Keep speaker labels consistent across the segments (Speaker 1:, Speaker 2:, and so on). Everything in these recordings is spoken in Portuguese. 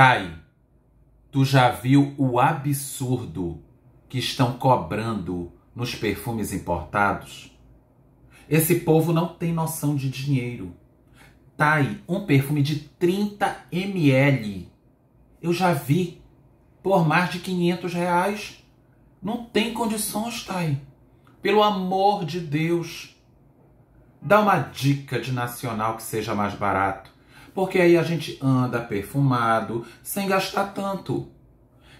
Speaker 1: Tai, tá tu já viu o absurdo que estão cobrando nos perfumes importados? Esse povo não tem noção de dinheiro. Tai, tá um perfume de 30 ml. Eu já vi por mais de 500 reais. Não tem condições, Tai. Tá Pelo amor de Deus. Dá uma dica de nacional que seja mais barato porque aí a gente anda perfumado sem gastar tanto.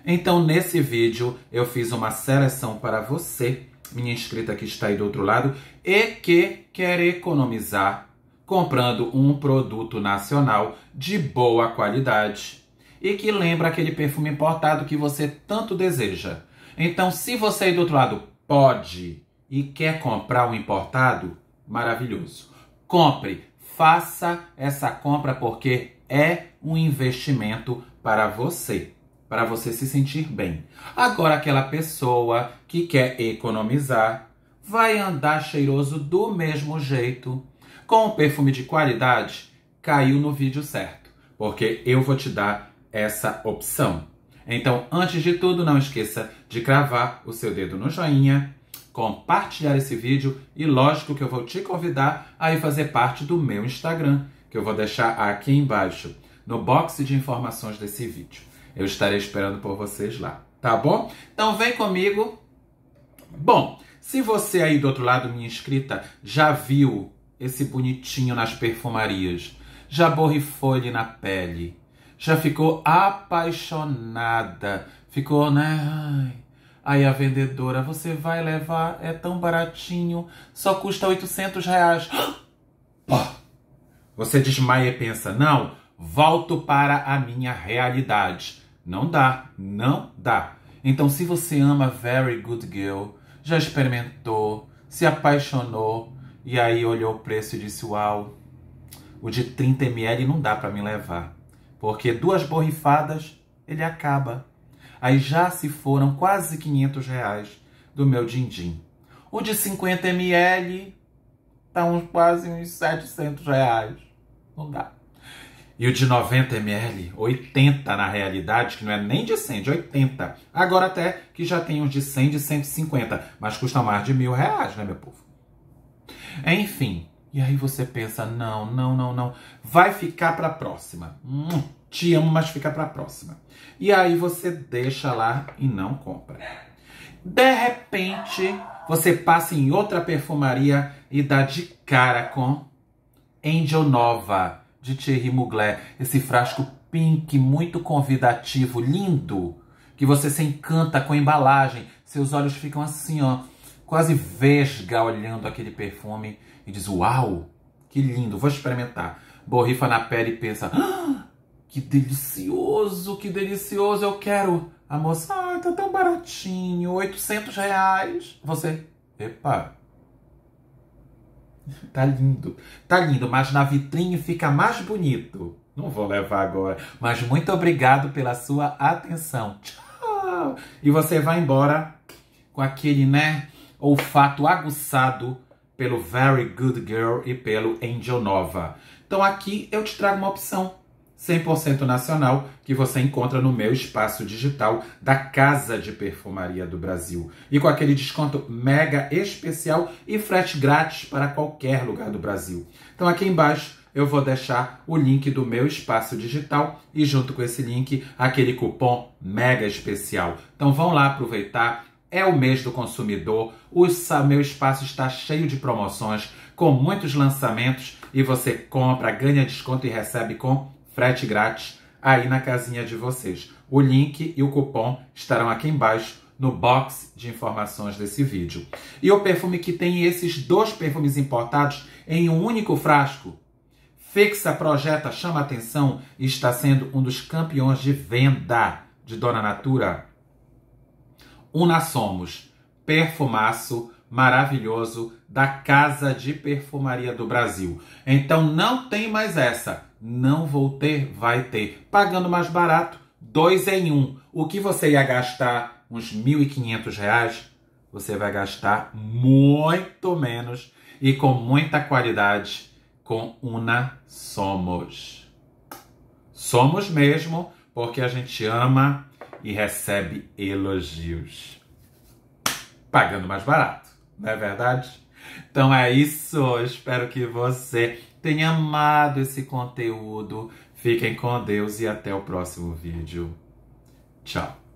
Speaker 1: Então, nesse vídeo, eu fiz uma seleção para você, minha inscrita que está aí do outro lado, e que quer economizar comprando um produto nacional de boa qualidade e que lembra aquele perfume importado que você tanto deseja. Então, se você aí do outro lado pode e quer comprar um importado, maravilhoso. Compre, faça essa compra porque é um investimento para você, para você se sentir bem. Agora, aquela pessoa que quer economizar vai andar cheiroso do mesmo jeito, com um perfume de qualidade, caiu no vídeo certo, porque eu vou te dar essa opção. Então, antes de tudo, não esqueça de cravar o seu dedo no joinha, compartilhar esse vídeo e lógico que eu vou te convidar a ir fazer parte do meu Instagram, que eu vou deixar aqui embaixo, no box de informações desse vídeo. Eu estarei esperando por vocês lá, tá bom? Então vem comigo. Bom, se você aí do outro lado, minha inscrita, já viu esse bonitinho nas perfumarias, já borrifou ele na pele, já ficou apaixonada, ficou, né? Ai Aí a vendedora, você vai levar, é tão baratinho, só custa 800 reais. Você desmaia e pensa, não, volto para a minha realidade. Não dá, não dá. Então se você ama Very Good Girl, já experimentou, se apaixonou, e aí olhou o preço e disse, uau, o de 30ml não dá para me levar. Porque duas borrifadas, ele acaba aí já se foram quase 500 reais do meu din-din. O de 50 ml tá uns, quase uns 700 reais. Não dá. E o de 90 ml, 80 na realidade, que não é nem de 100, de 80. Agora até que já tem uns de 100, de 150, mas custa mais de mil reais, né, meu povo? Enfim, e aí você pensa, não, não, não, não, vai ficar para a próxima. Hum, te amo, mas fica para a próxima. E aí você deixa lá e não compra. De repente, você passa em outra perfumaria e dá de cara com Angel Nova, de Thierry Mugler. Esse frasco pink, muito convidativo, lindo, que você se encanta com a embalagem. Seus olhos ficam assim, ó, quase vesga olhando aquele perfume e diz: Uau, que lindo, vou experimentar. Borrifa na pele e pensa: ah, Que delicioso, que delicioso, eu quero. A moça, ah, tá tão baratinho, 800 reais. Você, epa, Tá lindo, tá lindo, mas na vitrine fica mais bonito. Não vou levar agora, mas muito obrigado pela sua atenção. Tchau! E você vai embora com aquele, né? olfato aguçado pelo Very Good Girl e pelo Angel Nova. Então aqui eu te trago uma opção 100% nacional que você encontra no meu espaço digital da Casa de Perfumaria do Brasil. E com aquele desconto mega especial e frete grátis para qualquer lugar do Brasil. Então aqui embaixo eu vou deixar o link do meu espaço digital e junto com esse link aquele cupom mega especial. Então vão lá aproveitar é o mês do consumidor, o meu espaço está cheio de promoções, com muitos lançamentos e você compra, ganha desconto e recebe com frete grátis aí na casinha de vocês. O link e o cupom estarão aqui embaixo no box de informações desse vídeo. E o perfume que tem esses dois perfumes importados em um único frasco, fixa, projeta, chama atenção e está sendo um dos campeões de venda de Dona Natura Una Somos, perfumaço maravilhoso da Casa de Perfumaria do Brasil. Então não tem mais essa. Não vou ter, vai ter. Pagando mais barato, dois em um. O que você ia gastar uns R$ 1.500, você vai gastar muito menos e com muita qualidade com Una Somos. Somos mesmo, porque a gente ama e recebe elogios. Pagando mais barato, não é verdade? Então é isso. espero que você tenha amado esse conteúdo. Fiquem com Deus e até o próximo vídeo. Tchau.